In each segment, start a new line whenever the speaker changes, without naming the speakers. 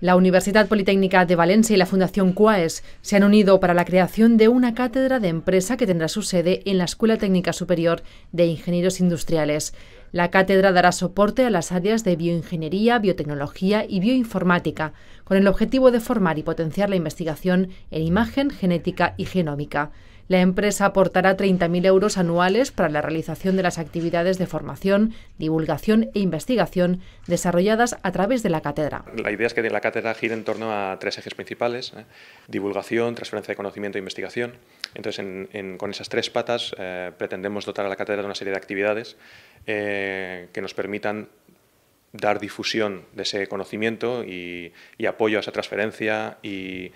La Universidad Politécnica de Valencia y la Fundación CUAES se han unido para la creación de una cátedra de empresa que tendrá su sede en la Escuela Técnica Superior de Ingenieros Industriales. La cátedra dará soporte a las áreas de bioingeniería, biotecnología y bioinformática, con el objetivo de formar y potenciar la investigación en imagen, genética y genómica. La empresa aportará 30.000 euros anuales para la realización de las actividades de formación, divulgación e investigación desarrolladas a través de la cátedra.
La idea es que la cátedra gire en torno a tres ejes principales, ¿eh? divulgación, transferencia de conocimiento e investigación. Entonces, con esas tres patas eh, pretendemos dotar a la cátedra de una serie de actividades eh, que nos permitan dar difusión de ese conocimiento y, y apoyo a esa transferencia y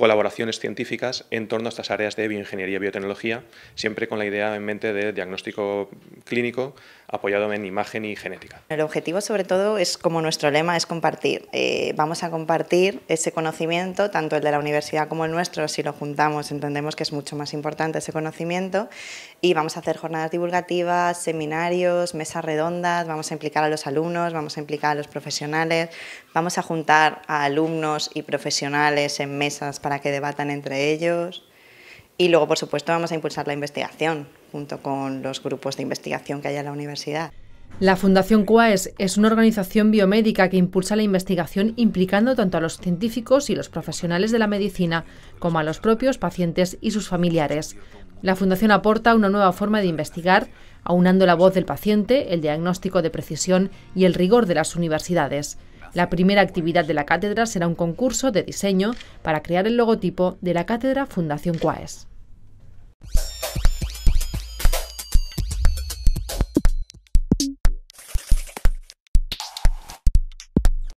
colaboraciones científicas en torno a estas áreas de bioingeniería y biotecnología, siempre con la idea en mente de diagnóstico clínico apoyado en imagen y genética.
El objetivo sobre todo es, como nuestro lema, es compartir. Eh, vamos a compartir ese conocimiento, tanto el de la universidad como el nuestro, si lo juntamos entendemos que es mucho más importante ese conocimiento y vamos a hacer jornadas divulgativas, seminarios, mesas redondas, vamos a implicar a los alumnos, vamos a implicar a los profesionales, vamos a juntar a alumnos y profesionales en mesas para para que debatan entre ellos. Y luego, por supuesto, vamos a impulsar la investigación junto con los grupos de investigación que hay en la universidad.
La Fundación CUAES es una organización biomédica que impulsa la investigación implicando tanto a los científicos y los profesionales de la medicina como a los propios pacientes y sus familiares. La Fundación aporta una nueva forma de investigar, aunando la voz del paciente, el diagnóstico de precisión y el rigor de las universidades. La primera actividad de la cátedra será un concurso de diseño para crear el logotipo de la cátedra Fundación CUAES.